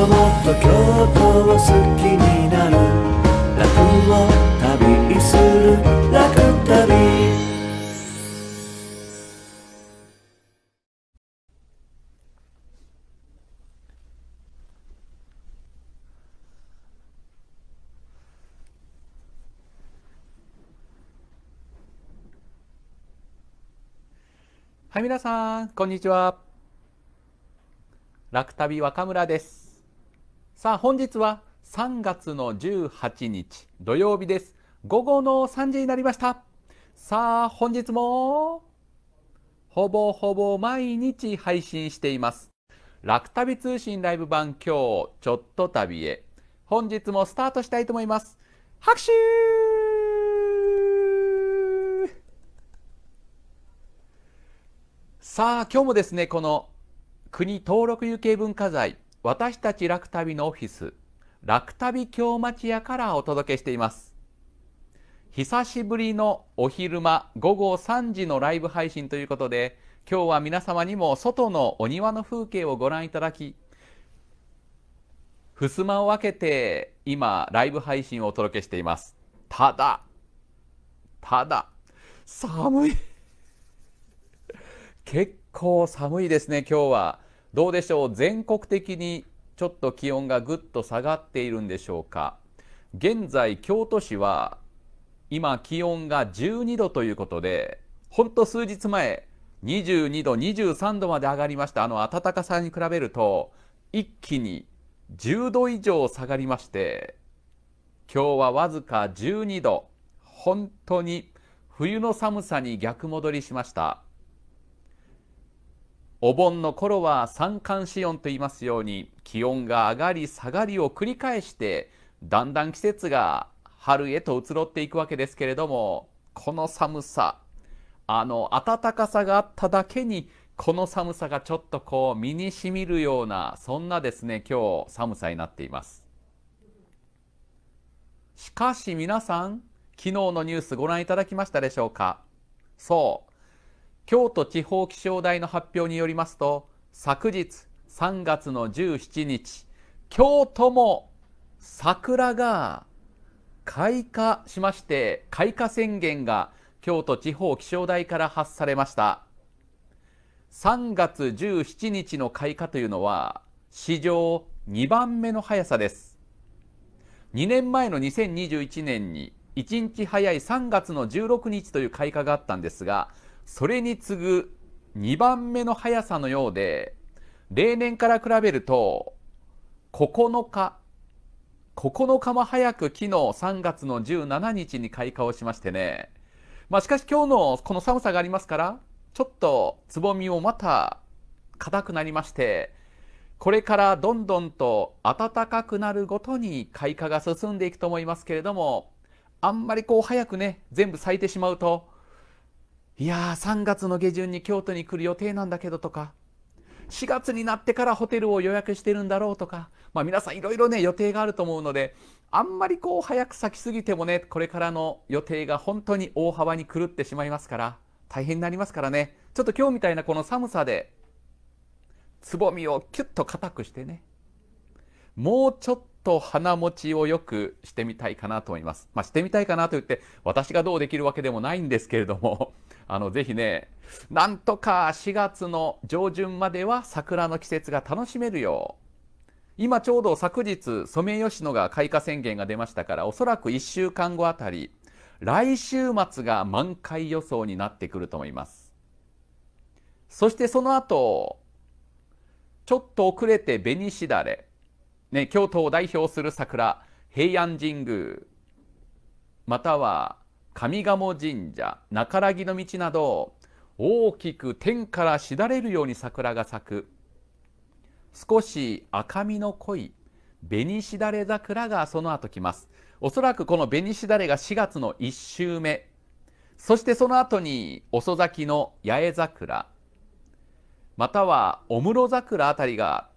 ともっと京都を好きになる楽を旅する楽旅はい皆さんこんにちは楽旅若村ですさあ本日は3月の18日土曜日です午後の3時になりましたさあ本日もほぼほぼ毎日配信しています楽旅通信ライブ版今日ちょっと旅へ本日もスタートしたいと思います拍手さあ今日もですねこの国登録有形文化財私たち楽旅のオフィス楽旅京町屋からお届けしています久しぶりのお昼間午後3時のライブ配信ということで今日は皆様にも外のお庭の風景をご覧いただき襖を開けて今ライブ配信をお届けしていますただただ寒い 結構寒いですね今日はどうでしょう全国的にちょっと気温がぐっと下がっているんでしょうか現在京都市は今気温が12度ということでほんと数日前22度23度まで上がりましたあの暖かさに比べると一気に10度以上下がりまして今日はわずか12度本当に冬の寒さに逆戻りしましたお盆の頃は三寒四温と言いますように気温が上がり下がりを繰り返してだんだん季節が春へと移ろっていくわけですけれどもこの寒さあの暖かさがあっただけにこの寒さがちょっとこう身にしみるようなそんなですね今日寒さになっていますしかし皆さん昨日のニュースご覧いただきましたでしょうかそう京都地方気象台の発表によりますと昨日3月の17日京都も桜が開花しまして開花宣言が京都地方気象台から発されました3月17日の開花というのは史上2番目の早さです2年前の2021年に1日早い3月の16日という開花があったんですがそれに次ぐ2番目の速さのようで、例年から比べると、9日、9日も早く昨日3月の17日に開花をしましてね、まあしかし今日のこの寒さがありますから、ちょっとつぼみもまた硬くなりまして、これからどんどんと暖かくなるごとに開花が進んでいくと思いますけれども、あんまりこう早くね、全部咲いてしまうと、いやー3月の下旬に京都に来る予定なんだけどとか4月になってからホテルを予約してるんだろうとか、まあ、皆さんいろいろね予定があると思うのであんまりこう早く咲きすぎてもねこれからの予定が本当に大幅に狂ってしまいますから大変になりますからねちょっと今日みたいなこの寒さでつぼみをキュッと硬くしてねもうちょっと鼻持ちをよくしてみたいかなと思います。まあ、してみたいかなと言って、私がどうできるわけでもないんですけれども、あの、ぜひね、なんとか4月の上旬までは桜の季節が楽しめるよう。今ちょうど昨日、ソメイヨシノが開花宣言が出ましたから、おそらく1週間後あたり、来週末が満開予想になってくると思います。そしてその後、ちょっと遅れて紅しだれ。ね、京都を代表する桜平安神宮または上賀茂神社中良の道など大きく天からしだれるように桜が咲く少し赤みの濃い紅しだれ桜がその後来ますおそらくこの紅しだれが4月の1週目そしてその後に遅咲きの八重桜またはお室桜あたりが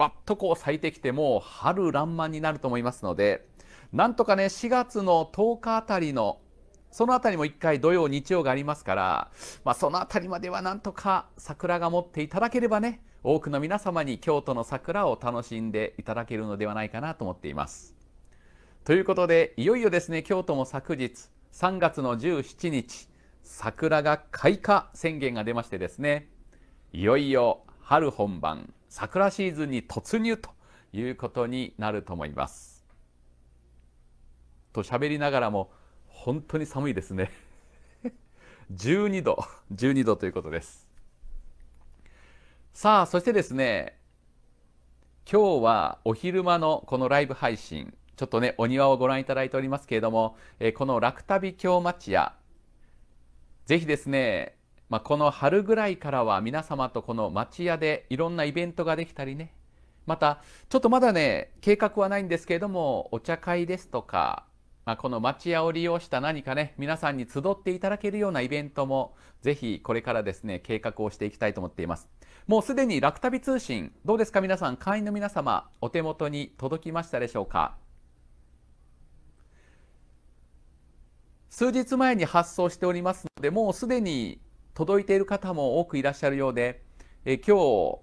バッとこう咲いてきてもう春爛漫になると思いますのでなんとかね4月の10日あたりのそのあたりも1回土曜日曜がありますから、まあ、そのあたりまではなんとか桜が持っていただければね多くの皆様に京都の桜を楽しんでいただけるのではないかなと思っています。ということでいよいよですね京都も昨日3月の17日桜が開花宣言が出ましてですねいよいよ春本番桜シーズンに突入ということになると思います。と喋りながらも本当に寒いですね。12 度、12度ということです。さあ、そしてですね、今日はお昼間のこのライブ配信、ちょっとね、お庭をご覧いただいておりますけれども、えこの楽旅京町屋、ぜひですね、まあ、この春ぐらいからは皆様とこの町屋でいろんなイベントができたりねまたちょっとまだね計画はないんですけれどもお茶会ですとか、まあ、この町屋を利用した何かね皆さんに集っていただけるようなイベントもぜひこれからですね計画をしていきたいと思っていますもうすでに楽旅通信どうですか皆さん会員の皆様お手元に届きましたでしょうか数日前に発送しておりますのでもうすでに届いている方も多くいらっしゃるようで、え今日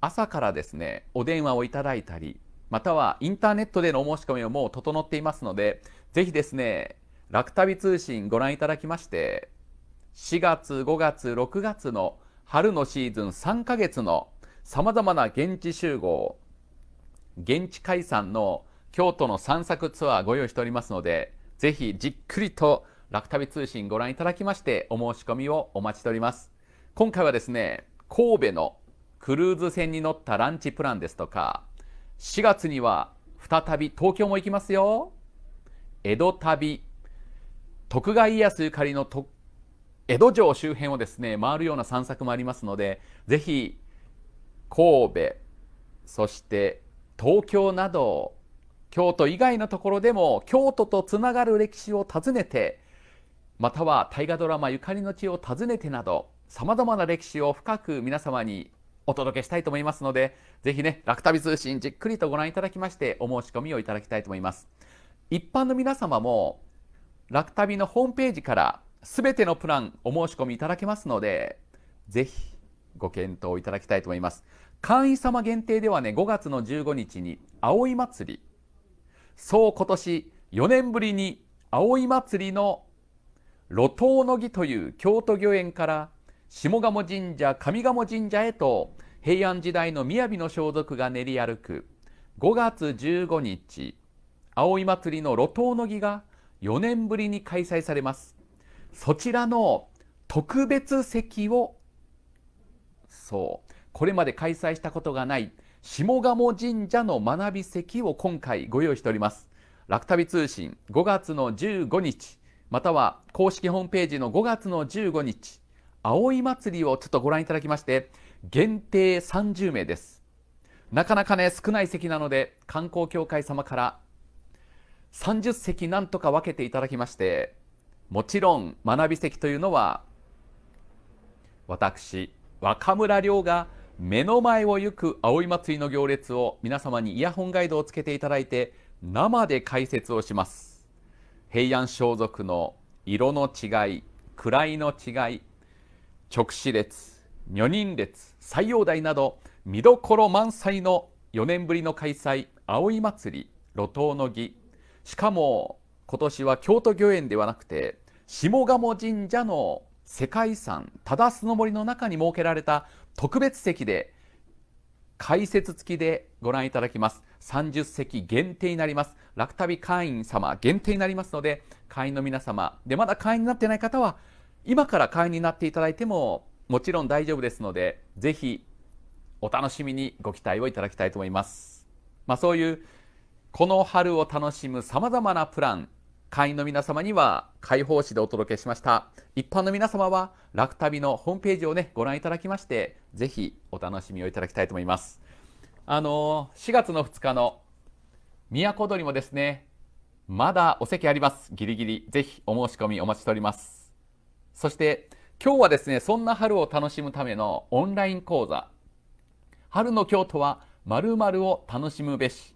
朝からですねお電話をいただいたりまたはインターネットでのお申し込みをもう整っていますのでぜひですね楽旅通信ご覧いただきまして4月5月6月の春のシーズン3ヶ月のさまざまな現地集合現地解散の京都の散策ツアーご用意しておりますのでぜひじっくりと楽旅通信ご覧いただきましてお申し込みをお待ちしております今回はですね神戸のクルーズ船に乗ったランチプランですとか4月には再び東京も行きますよ江戸旅徳川家康ゆかりの江戸城周辺をですね回るような散策もありますのでぜひ神戸そして東京など京都以外のところでも京都とつながる歴史を訪ねてまたは大河ドラマゆかりの地を訪ねてなどさまざまな歴史を深く皆様にお届けしたいと思いますのでぜひね「楽旅通信」じっくりとご覧いただきましてお申し込みをいただきたいと思います一般の皆様も楽旅のホームページからすべてのプランお申し込みいただけますのでぜひご検討いただきたいと思います会員様限定ではね5月の15日に葵祭りそう今年4年ぶりに葵祭りの路頭の儀という京都御苑から下鴨神社上鴨神社へと平安時代の雅の装束が練り歩く5月15日葵祭りの路頭の儀が4年ぶりに開催されますそちらの特別席をそうこれまで開催したことがない下鴨神社の学び席を今回ご用意しております楽旅通信5月の15日または公式ホームページの5月の15日、葵祭りをちょっとご覧いただきまして、限定30名です。なかなかね、少ない席なので、観光協会様から30席なんとか分けていただきまして、もちろん学び席というのは、私、若村亮が目の前を行く葵祭の行列を皆様にイヤホンガイドをつけていただいて、生で解説をします。平安装束の色の違い位の違い直視列女人列斎王台など見どころ満載の4年ぶりの開催葵祭路頭の儀しかも今年は京都御苑ではなくて下鴨神社の世界遺産忠須の森の中に設けられた特別席で解説付きでご覧いただきます。30席限定になります。楽旅会員様限定になりますので、会員の皆様、で、まだ会員になってない方は、今から会員になっていただいても、もちろん大丈夫ですので、ぜひお楽しみにご期待をいただきたいと思います。まあ、そういう、この春を楽しむ様々なプラン、会員の皆様には開放誌でお届けしました一般の皆様は楽旅のホームページをねご覧いただきましてぜひお楽しみをいただきたいと思いますあのー、4月の2日の都古鳥もですねまだお席ありますギリギリぜひお申し込みお待ちしておりますそして今日はですねそんな春を楽しむためのオンライン講座春の京都は〇〇を楽しむべし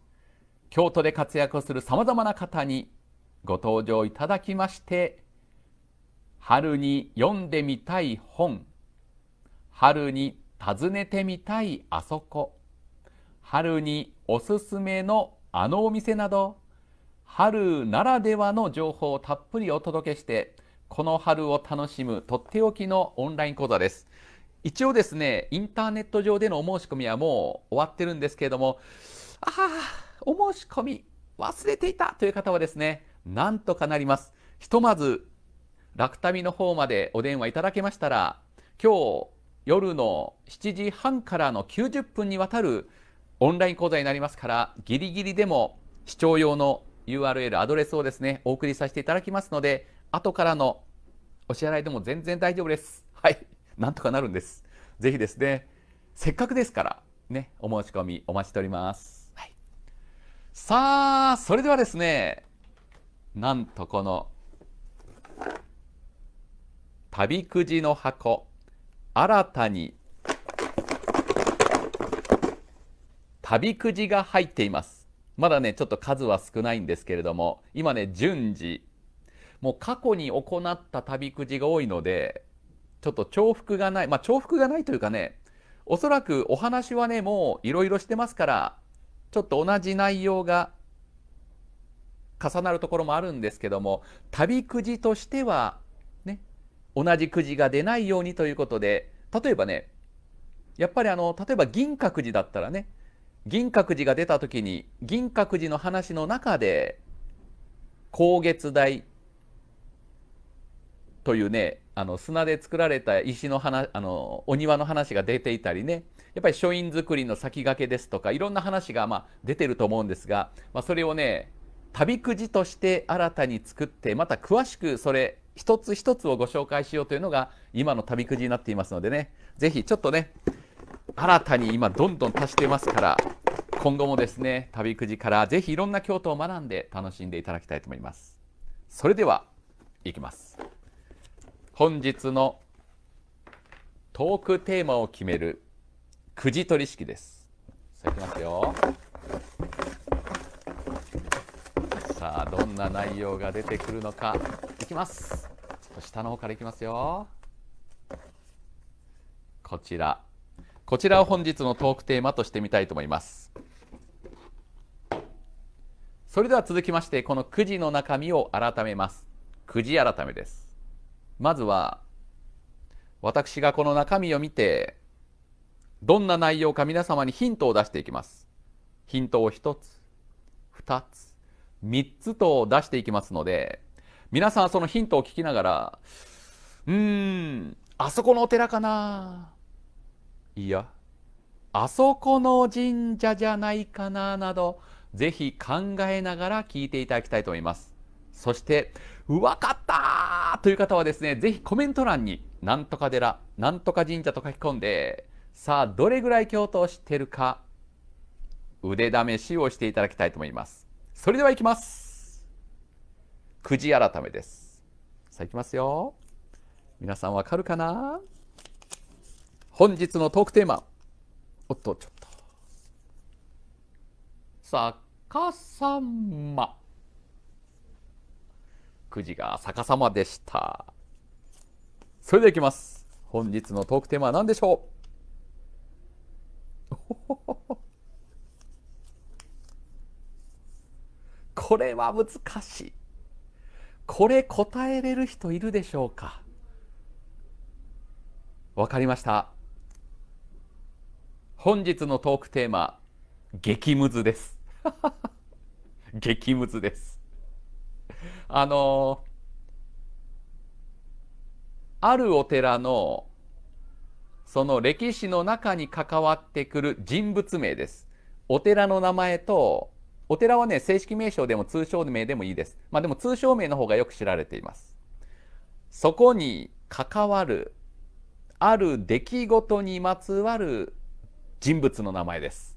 京都で活躍するさまざまな方にご登場いただきまして春に読んでみたい本春に訪ねてみたいあそこ春におすすめのあのお店など春ならではの情報をたっぷりお届けしてこの春を楽しむとっておきのオンライン講座です一応ですねインターネット上でのお申し込みはもう終わってるんですけれどもああお申し込み忘れていたという方はですねなんとかなります。ひとまず、楽旅の方までお電話いただけましたら、今日夜の7時半からの90分にわたるオンライン講座になりますから、ギリギリでも視聴用の URL、アドレスをですね、お送りさせていただきますので、後からのお支払いでも全然大丈夫です。はい。なんとかなるんです。ぜひですね、せっかくですから、ね、お申し込みお待ちしております。はい、さあ、それではですね、なんとこの旅くじの箱新たに旅くじが入っていますまだねちょっと数は少ないんですけれども今ね順次もう過去に行った旅くじが多いのでちょっと重複がないまあ重複がないというかねおそらくお話はねもういろいろしてますからちょっと同じ内容が重なるところもあるんですけども旅くじとしては、ね、同じくじが出ないようにということで例えばねやっぱりあの例えば銀閣寺だったらね銀閣寺が出た時に銀閣寺の話の中で光月台というねあの砂で作られた石の話あのお庭の話が出ていたりねやっぱり書院作りの先駆けですとかいろんな話がまあ出てると思うんですが、まあ、それをね旅くじとして新たに作ってまた詳しくそれ一つ一つをご紹介しようというのが今の旅くじになっていますのでね是非ちょっとね新たに今どんどん足してますから今後もですね旅くじから是非いろんな京都を学んで楽しんでいただきたいと思います。それではいきます。本日のトークテーマを決めるくじ取り式です。さあいきますよ。あどんな内容が出てくるのかいきますちょっと下の方からいきますよこちらこちらを本日のトークテーマとしてみたいと思いますそれでは続きましてこのくじの中身を改めますくじ改めですまずは私がこの中身を見てどんな内容か皆様にヒントを出していきますヒントを1つ2つ3つと出していきますので、皆さんそのヒントを聞きながら、うーん、あそこのお寺かないや、あそこの神社じゃないかななど、ぜひ考えながら聞いていただきたいと思います。そして、わかったという方はですね、ぜひコメント欄に、なんとか寺、なんとか神社と書き込んで、さあ、どれぐらい京都を知ってるか、腕試しをしていただきたいと思います。それではいきます。くじ改めです。さあいきますよ。皆さんわかるかな本日のトークテーマ。おっと、ちょっと。逆さま。くじが逆さまでした。それではいきます。本日のトークテーマは何でしょうこれは難しいこれ答えれる人いるでしょうかわかりました本日のトークテーマ激ムズです 激ムズですあのあるお寺のその歴史の中に関わってくる人物名ですお寺の名前とお寺はね、正式名称でも通称名でもいいです。まあでも通称名の方がよく知られています。そこに関わる、ある出来事にまつわる人物の名前です。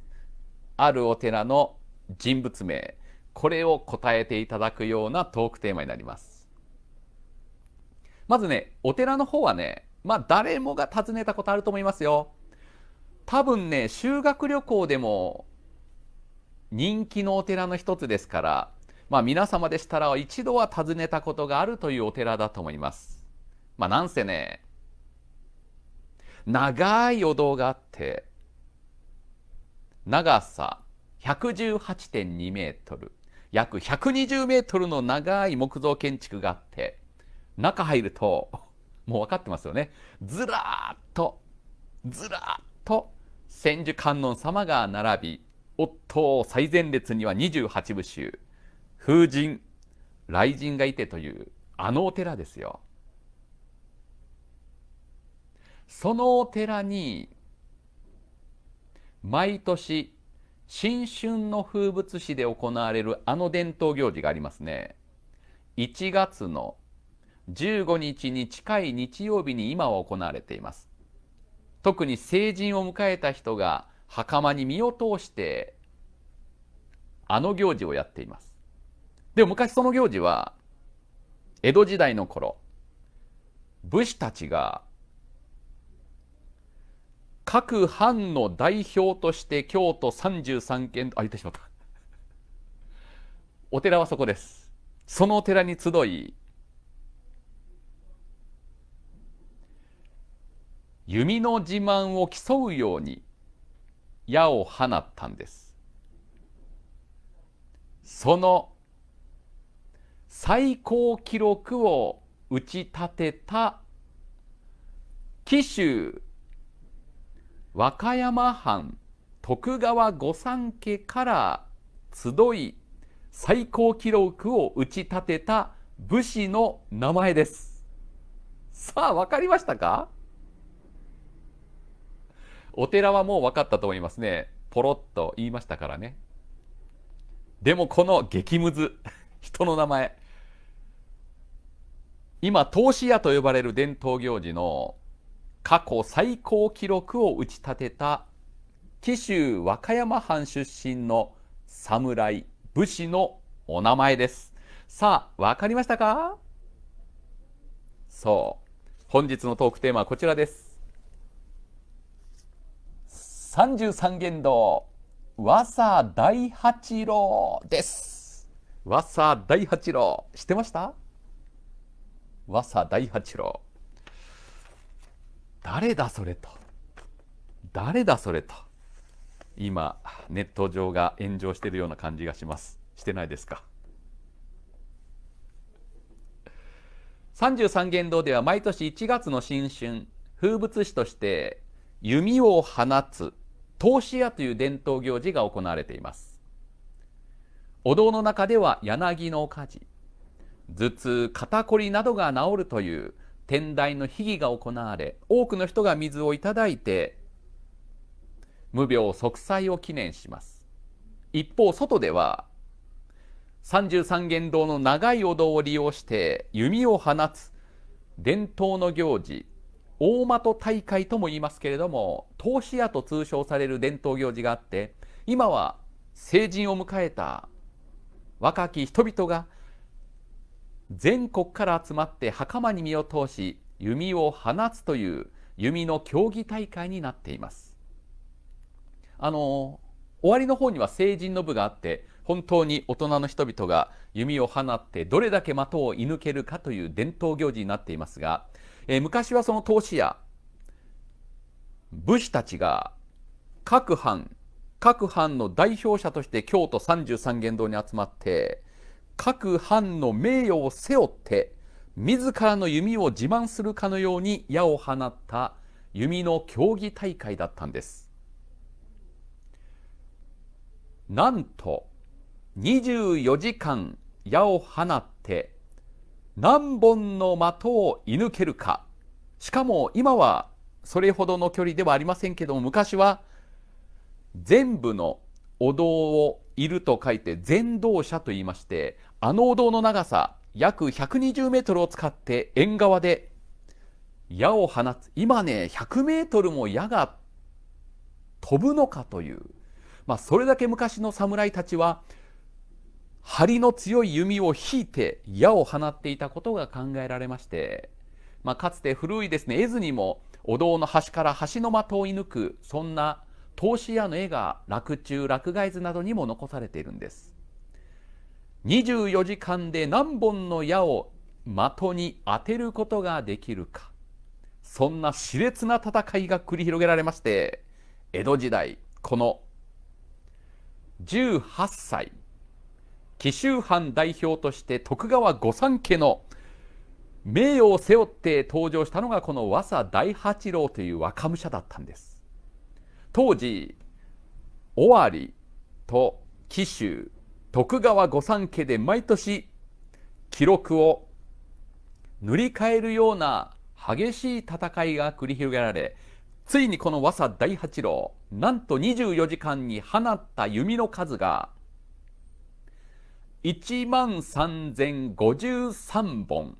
あるお寺の人物名、これを答えていただくようなトークテーマになります。まずね、お寺の方はね、まあ誰もが訪ねたことあると思いますよ。多分ね、修学旅行でも人気のお寺の一つですから、まあ、皆様でしたら一度は訪ねたことがあるというお寺だと思います。まあ、なんせね長いお堂があって長さ118.2メートル約120メートルの長い木造建築があって中入るともう分かってますよねずらーっとずらーっと千手観音様が並びおっと、最前列には28部衆、風神、雷神がいてというあのお寺ですよ。そのお寺に毎年新春の風物詩で行われるあの伝統行事がありますね。1月の15日に近い日曜日に今は行われています。特に成人を迎えた人が袴に身を通してあの行事をやっていますでも昔その行事は江戸時代の頃武士たちが各藩の代表として京都33県あ言ってしまった お寺はそこですそのお寺に集い弓の自慢を競うように矢を放ったんです。その最高記録を打ち立てた紀州和歌山藩徳川御三家から集い最高記録を打ち立てた武士の名前です。さあ、わかりましたかお寺はもう分かったと思いますね。ポロッと言いましたからね。でもこの激ムズ、人の名前。今、投資屋と呼ばれる伝統行事の過去最高記録を打ち立てた紀州和歌山藩出身の侍、武士のお名前です。さあ、わかりましたかそう。本日のトークテーマはこちらです。三十三元堂和佐大八郎です和佐大八郎知ってました和佐大八郎誰だそれと誰だそれと今ネット上が炎上しているような感じがしますしてないですか三十三元堂では毎年一月の新春風物詩として弓を放つ投資屋という伝統行事が行われていますお堂の中では柳の火事頭痛肩こりなどが治るという天台の秘儀が行われ多くの人が水をいただいて無病息災を記念します一方外では三十三間堂の長いお堂を利用して弓を放つ伝統の行事大的大会とも言いますけれども投資屋と通称される伝統行事があって今は成人を迎えた若き人々が全国から集まって袴に身を通し弓を放つという弓の競技大会になっていますあの終わりの方には成人の部があって本当に大人の人々が弓を放ってどれだけ的を射抜けるかという伝統行事になっていますがえー、昔はその投資や武士たちが各藩各藩の代表者として京都三十三元堂に集まって各藩の名誉を背負って自らの弓を自慢するかのように矢を放った弓の競技大会だったんですなんと24時間矢を放って何本の的を射抜けるかしかも今はそれほどの距離ではありませんけども昔は全部のお堂をいると書いて全道車と言いましてあのお堂の長さ約120メートルを使って縁側で矢を放つ今ね100メートルも矢が飛ぶのかという、まあ、それだけ昔の侍たちは針の強い弓を引いて矢を放っていたことが考えられまして、まあ、かつて古いですね絵図にもお堂の端から端の的を射抜くそんな投資矢の絵が落中落外図などにも残されているんです24時間で何本の矢を的に当てることができるかそんな熾烈な戦いが繰り広げられまして江戸時代この18歳紀州藩代表として徳川御三家の名誉を背負って登場したのがこの和佐大八郎という若武者だったんです当時尾張と紀州徳川御三家で毎年記録を塗り替えるような激しい戦いが繰り広げられついにこの和佐大八郎なんと24時間に放った弓の数が1万3053本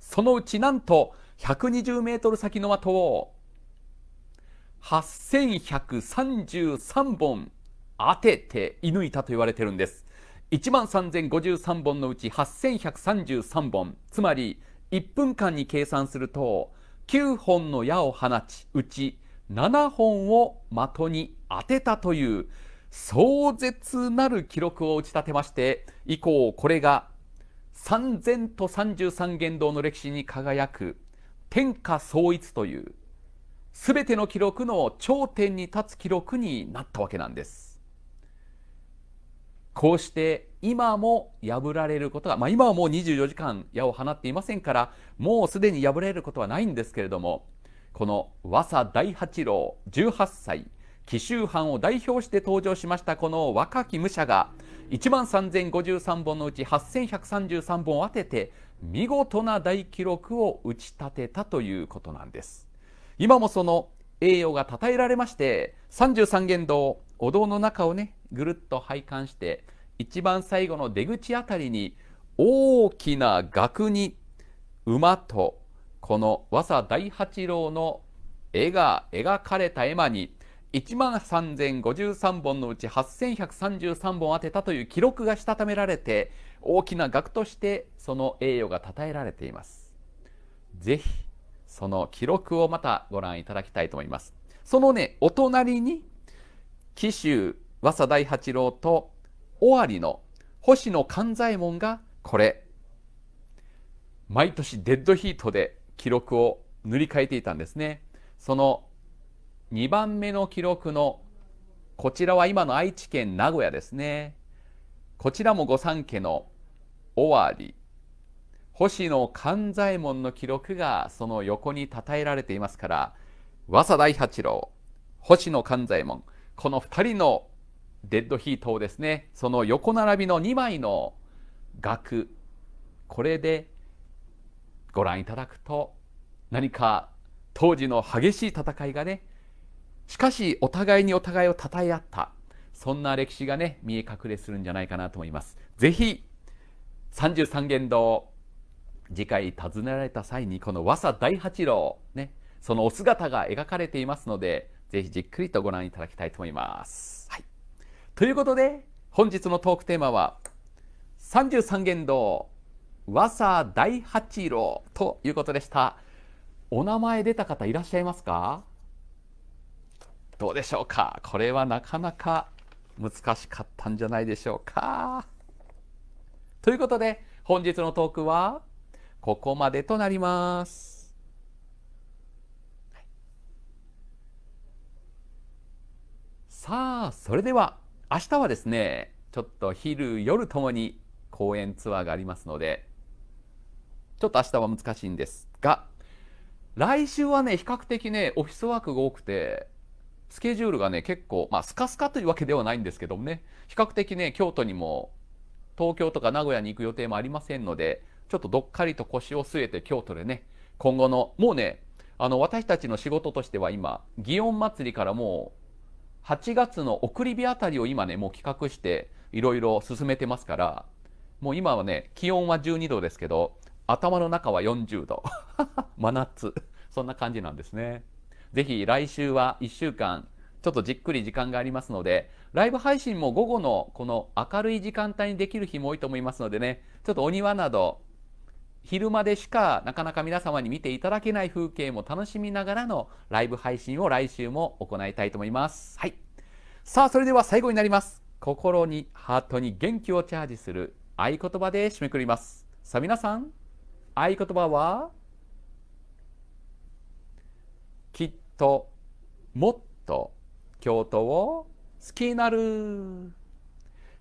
そのうちなんと120メートル先の的を8133本当てて射抜いたと言われてるんです1万3053本のうち8133本つまり1分間に計算すると9本の矢を放ちうち7本を的に当てたという壮絶なる記録を打ち立てまして以降これが3000と33堂の歴史に輝く天下創一という全ての記録の頂点に立つ記録になったわけなんですこうして今も破られることが、まあ、今はもう24時間矢を放っていませんからもうすでに破れることはないんですけれどもこの和佐大八郎18歳紀州藩を代表して登場しましたこの若き武者が1万3053本のうち8133本を当てて見事な大記録を打ち立てたということなんです今もその栄誉が称えられまして33元堂お堂の中をねぐるっと拝観して一番最後の出口あたりに大きな額に馬とこの和佐大八郎の絵が描かれた絵馬に1万3053本のうち8133本当てたという記録がしたためられて大きな額としてその栄誉が称えられています是非その記録をまたご覧いただきたいと思いますそのねお隣に紀州和佐大八郎と尾張の星野勘左衛門がこれ毎年デッドヒートで記録を塗り替えていたんですねその2番目の記録のこちらは今の愛知県名古屋ですねこちらも御三家の尾張星野勘左衛門の記録がその横に称えられていますから早稲大八郎星野勘左衛門この2人のデッドヒートをですねその横並びの2枚の額これでご覧いただくと何か当時の激しい戦いがねしかしお互いにお互いを称え合ったそんな歴史がね見え隠れするんじゃないかなと思います。ぜひ三十三間堂次回訪ねられた際にこの和佐大八郎ねそのお姿が描かれていますのでぜひじっくりとご覧いただきたいと思います。はい、ということで本日のトークテーマは「三十三間堂和佐大八郎」ということでした。お名前出た方いらっしゃいますかどうでしょうかこれはなかなか難しかったんじゃないでしょうかということで本日のトークはここまでとなります。さあそれでは明日はですねちょっと昼夜ともに公演ツアーがありますのでちょっと明日は難しいんですが来週はね比較的ねオフィスワークが多くてスケジュールがね、結構、まあ、スカスカというわけではないんですけどもね、比較的ね、京都にも、東京とか名古屋に行く予定もありませんので、ちょっとどっかりと腰を据えて京都でね、今後の、もうね、あの、私たちの仕事としては今、祇園祭からもう、8月の送り火あたりを今ね、もう企画して、いろいろ進めてますから、もう今はね、気温は12度ですけど、頭の中は40度。真夏。そんな感じなんですね。ぜひ来週は1週間、ちょっとじっくり時間がありますので、ライブ配信も午後のこの明るい時間帯にできる日も多いと思いますのでね、ちょっとお庭など、昼間でしかなかなか皆様に見ていただけない風景も楽しみながらのライブ配信を来週も行いたいと思います。はい。さあ、それでは最後になります。心に、ハートに元気をチャージする合言葉で締めくくります。さあ皆さん、合言葉は、きっともっと京都を好きになる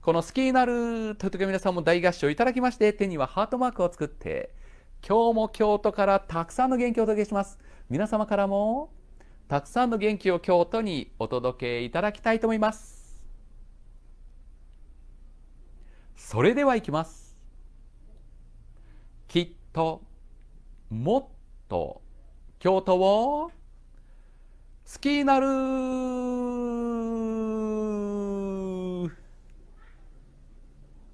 この好きになるという時皆さんも大合唱いただきまして手にはハートマークを作って今日も京都からたくさんの元気をお届けします皆様からもたくさんの元気を京都にお届けいただきたいと思いますそれではいきますきっともっと京都を好きになる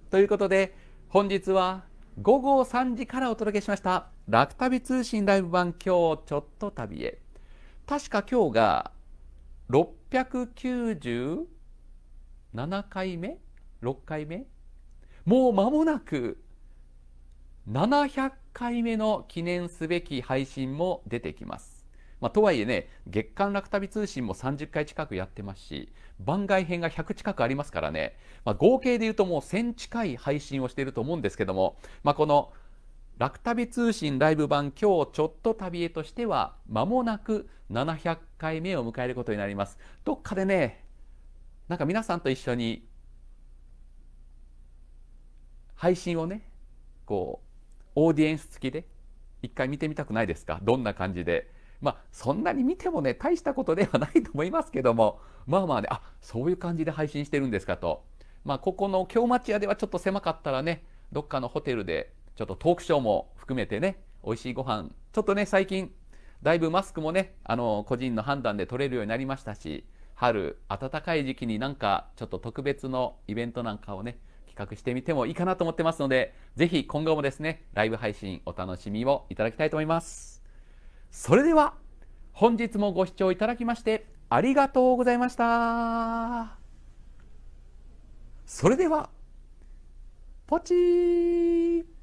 ということで本日は午後3時からお届けしました「楽旅通信ライブ版今日ちょっと旅へ」確か今日が697回目6回目もう間もなく700回目の記念すべき配信も出てきますまあ、とはいえね月刊楽旅通信も30回近くやってますし番外編が100近くありますからね、まあ、合計で言うともう1000近い配信をしていると思うんですけども、まあ、この「楽旅通信ライブ版今日ちょっと旅へとしては間もなく700回目を迎えることになりますどっかでねなんか皆さんと一緒に配信をねこうオーディエンス付きで一回見てみたくないですかどんな感じでまあ、そんなに見てもね、大したことではないと思いますけども、まあまあね、あそういう感じで配信してるんですかと。まあ、ここの京町屋ではちょっと狭かったらね、どっかのホテルで、ちょっとトークショーも含めてね、美味しいご飯ちょっとね、最近、だいぶマスクもね、あの、個人の判断で取れるようになりましたし、春、暖かい時期になんか、ちょっと特別のイベントなんかをね、企画してみてもいいかなと思ってますので、ぜひ今後もですね、ライブ配信お楽しみをいただきたいと思います。それでは本日もご視聴いただきましてありがとうございましたそれではポチー